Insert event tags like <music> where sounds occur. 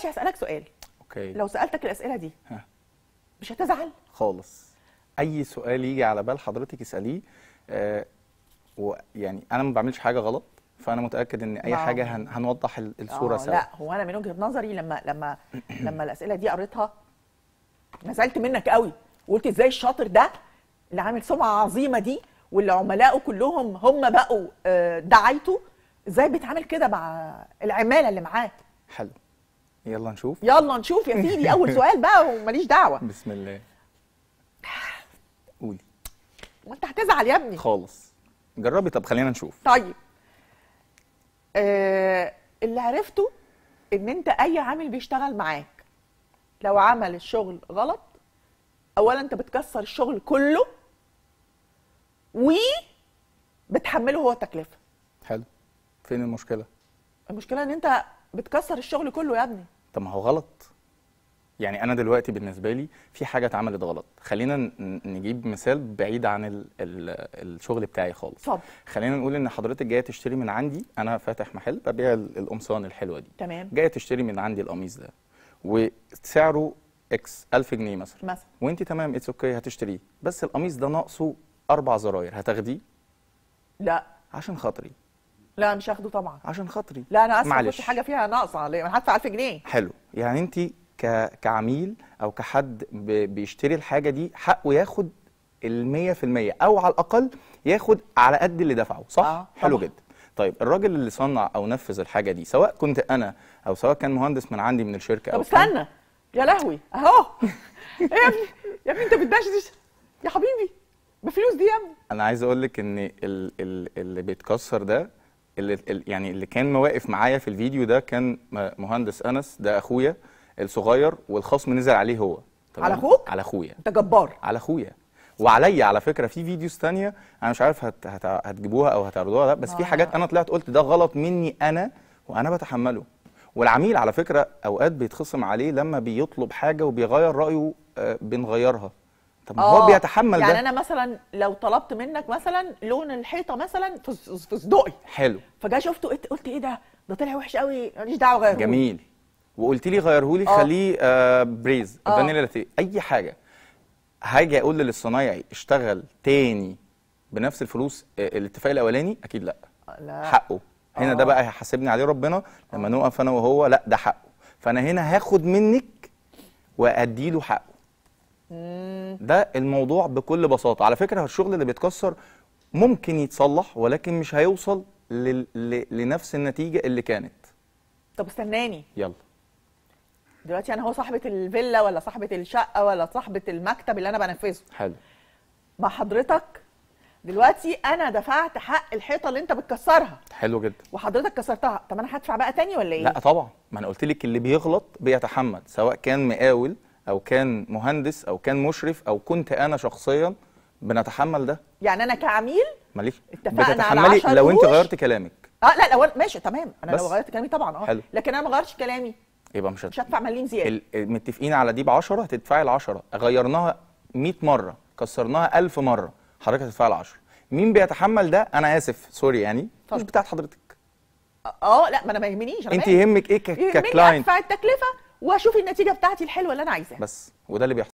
مش هسألك سؤال اوكي لو سألتك الأسئلة دي ها. مش هتزعل خالص أي سؤال يجي على بال حضرتك اسأليه آه ويعني أنا ما بعملش حاجة غلط فأنا متأكد إن أي حاجة هن هنوضح الصورة آه، سوا لا هو أنا من وجهة نظري لما لما <clears throat> لما الأسئلة دي قريتها نزلت منك قوي وقلت إزاي الشاطر ده اللي عامل سمعة عظيمة دي واللي عملائه كلهم هم بقوا آه، دعايته إزاي بيتعامل كده مع العمالة اللي معاه حلو يلا نشوف يلا نشوف يا سيدي اول سؤال بقى وماليش دعوه بسم الله قولي وانت هتزعل يا ابني خالص جربي طب خلينا نشوف طيب آه اللي عرفته ان انت اي عامل بيشتغل معاك لو عمل الشغل غلط اولا انت بتكسر الشغل كله و بتحمله هو التكلفه حلو فين المشكله المشكله ان انت بتكسر الشغل كله يا ابني طب ما هو غلط يعني انا دلوقتي بالنسبه لي في حاجه اتعملت غلط خلينا نجيب مثال بعيد عن الـ الـ الشغل بتاعي خالص طب. خلينا نقول ان حضرتك جايه تشتري من عندي انا فاتح محل ببيع القمصان الحلوه دي تمام جايه تشتري من عندي القميص ده وسعره اكس 1000 جنيه مثلا مثلا وانت تمام اتس اوكي هتشتريه بس القميص ده ناقصه اربع زراير هتاخديه لا عشان خاطري لا مش هاخده طبعا عشان خاطري لا انا اسف معلش. حاجه فيها ناقصه انا هدفع 1000 جنيه حلو يعني انت ك... كعميل او كحد ب... بيشتري الحاجه دي حقه ياخد ال 100% او على الاقل ياخد على قد اللي دفعه صح آه. حلو طبعا. جدا طيب الراجل اللي صنع او نفذ الحاجه دي سواء كنت انا او سواء كان مهندس من عندي من الشركه طب استنى يا لهوي اهو <laughs> ايه يا ابني يا ابني انت دي يا حبيبي بفلوس دي يا ابني انا عايز اقول لك ان اللي بيتكسر ده اللي يعني اللي كان واقف معايا في الفيديو ده كان مهندس انس ده اخويا الصغير والخصم نزل عليه هو على اخوك على اخويا انت جبار على اخويا وعليا على فكره في فيديوز ثانيه انا مش عارف هت... هت... هتجيبوها او هتعرضوها لا بس آه. في حاجات انا طلعت قلت ده غلط مني انا وانا بتحمله والعميل على فكره اوقات بيتخصم عليه لما بيطلب حاجه وبيغير رايه آه، بنغيرها طب ما هو آه، بيتحمل يعني ده يعني انا مثلا لو طلبت منك مثلا لون الحيطه مثلا في صدقي حلو فجاء شفته قلت ايه ده ده طلع وحش قوي ماليش دعوه غيره جميل وقلت لي غيره لي آه. خليه آه بريز آه. فانيلا اي حاجه هاجي اقول للصنايعي اشتغل تاني بنفس الفلوس الاتفاق الاولاني اكيد لا لا حقه هنا ده بقى هيحاسبني عليه ربنا لما نقف انا وهو لا ده حقه فانا هنا هاخد منك وادي له حقه ده الموضوع بكل بساطه على فكره الشغل اللي بيتكسر ممكن يتصلح ولكن مش هيوصل ل... ل... لنفس النتيجه اللي كانت طب استناني يلا دلوقتي انا يعني هو صاحبه الفيلا ولا صاحبه الشقه ولا صاحبه المكتب اللي انا بنفذه حلو مع حضرتك دلوقتي انا دفعت حق الحيطه اللي انت بتكسرها حلو جدا وحضرتك كسرتها طب انا هدفع بقى تاني ولا ايه لا طبعا ما انا قلت لك اللي بيغلط بيتحمل سواء كان مقاول او كان مهندس او كان مشرف او كنت انا شخصيا بنتحمل ده يعني انا كعميل ماليش اتفقنا على 10 لو انت غيرت كلامك اه لا لو ماشي تمام انا لو غيرت كلامي طبعا اه حلو. لكن انا ما غيرتش كلامي يبقى مش مش هدفع مليم زياده متفقين على دي ب 10 هتدفعي ال 10 غيرناها 100 مره كسرناها 1000 مره حضرتك هتدفعي ال 10 مين بيتحمل ده انا اسف سوري يعني طب. مش بتاعت حضرتك آه،, اه لا ما انا ما يهمنيش انت يهمك ايه ككلاينت يهمني ادفع التكلفه واشوف النتيجه بتاعتي الحلوه اللي انا عايزاها بس وده اللي بيحصل